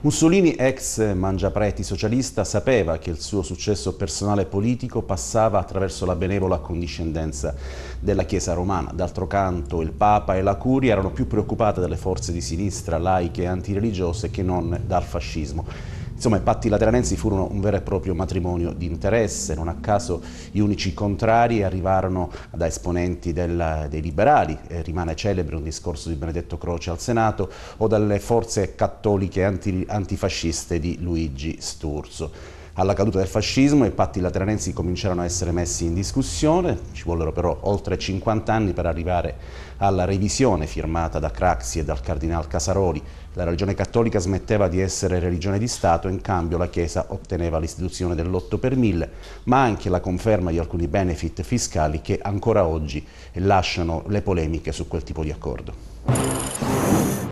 Mussolini, ex mangiapreti socialista, sapeva che il suo successo personale e politico passava attraverso la benevola condiscendenza della Chiesa romana. D'altro canto il Papa e la Curia erano più preoccupate dalle forze di sinistra, laiche e antireligiose, che non dal fascismo. Insomma, i patti lateranensi furono un vero e proprio matrimonio di interesse, non a caso gli unici contrari arrivarono da esponenti del, dei liberali, eh, rimane celebre un discorso di Benedetto Croce al Senato, o dalle forze cattoliche anti, antifasciste di Luigi Sturzo. Alla caduta del fascismo i patti lateranensi cominciarono a essere messi in discussione, ci vollero però oltre 50 anni per arrivare alla revisione firmata da Craxi e dal cardinale Casaroli. La religione cattolica smetteva di essere religione di Stato, in cambio la Chiesa otteneva l'istituzione dell'8 per 1000, ma anche la conferma di alcuni benefit fiscali che ancora oggi lasciano le polemiche su quel tipo di accordo.